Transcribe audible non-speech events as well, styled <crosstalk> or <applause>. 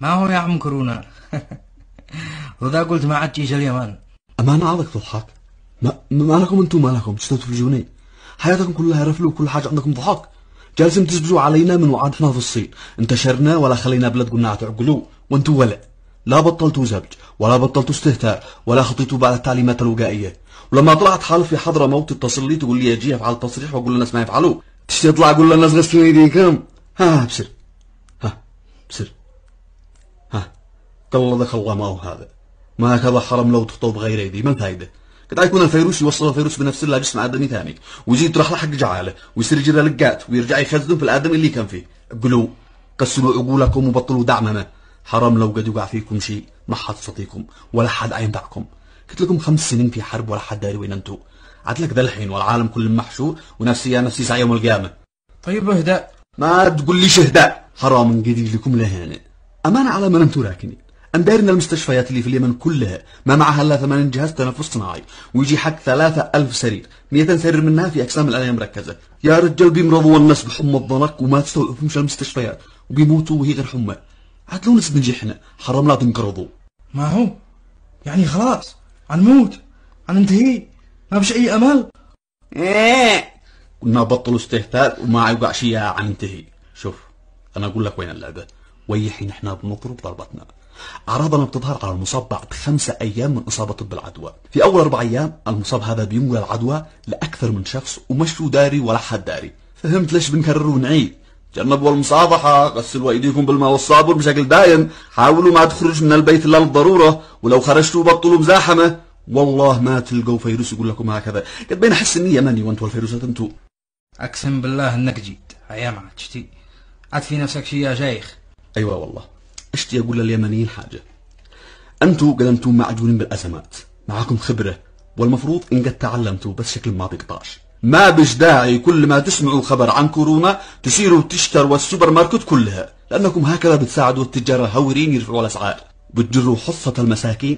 ما هو يا عم كورونا <laughs> وذا قلت ما عاد تيجي اليمن ما أنا عادك تضحك ما, ما لكم أنتم ما لكم تستنتفجوني حياتكم كلها رفل وكل حاجة عندكم ضحك جالسين تزبزوا علينا من احنا في الصين انتشرنا ولا خلينا قلنا تعقلوا وانتم ولا لا بطلتوا زبج ولا بطلتوا استهتار ولا خطيتوا بعد التعليمات الوقائية ولما طلعت حال في حضرة موت اتصل لي تقول لي اجي افعل التصريح واقول للناس ما يفعلوا تشتي اطلع اقول للناس غسلوا ايديكم ها ابشر ها ابشر ها قال الله ما هو هذا ما هكذا حرم لو تخطب بغير ايدي ما الفايده قد يكون الفيروس يوصل الفيروس بنفسه الله جسم ادمي ثاني ويزيد رحلة حق جعاله ويصير يجري لقات ويرجع يخزن في الادمي اللي كان فيه قلوا قسلوا عقولكم وبطلوا دعمنا حرام لو قد وقع فيكم شيء ما حد صديقكم ولا حد عينبعكم قلت لكم خمس سنين في حرب ولا حد داري وين انتو عدلك ذا الحين والعالم كله محشور ونفسي نفسي سعي يوم القيامه طيب اهداء ما تقول ليش اهداء حرام نقدي لكم لهنا أمانة على ما من أنتم أم دايرنا المستشفيات اللي في اليمن كلها ما معها إلا ثمان جهاز تنفس صناعي ويجي حق ثلاثة ألف سرير مئة سرير منها في أجسام الآلية مركزة يا رجال بيمرضوا الناس بحمى الضنك وما تستوقفهمش المستشفيات وبيموتوا وهي غير حمى عاد لو نسب حرام لا تنقرضوا ما هو يعني خلاص عنموت عننتهي ما فيش أي أمل إيه قلنا بطلوا استهتار وما يوقع شيء عننتهي شوف أنا أقول لك وين اللعبة ويحي نحن بنضرب ضربتنا أعراضنا بتظهر على المصاب بعد خمسة أيام من إصابته بالعدوى في أول أربع أيام المصاب هذا بينقل العدوى لأكثر من شخص ومش له داري ولا حد داري فهمت ليش بنكرر ونعيد تجنبوا المصافحة غسلوا أيديكم بالماء والصابون بشكل دائم حاولوا ما تخرج من البيت إلا للضرورة ولو خرجتوا بطلوا مزاحمة والله ما تلقوا فيروس يقول لكم هكذا قد بين أحس إني يماني وأنتوا الفيروسات أنتوا أقسم بالله إنك جيت أيام عاد شتي عاد في نفسك شي يا شيخ أيوة والله اشتي أقول لليمنيين حاجة أنتوا قدمتوا معجونين بالأزمات معاكم خبرة والمفروض إن قد تعلمتوا بس شكل ما بيقطعش ما بش داعي كل ما تسمعوا خبر عن كورونا تسيروا تشتروا السوبر ماركت كلها لأنكم هكذا بتساعدوا التجار الهورين يرفعوا الأسعار بتجروا حصة المساكين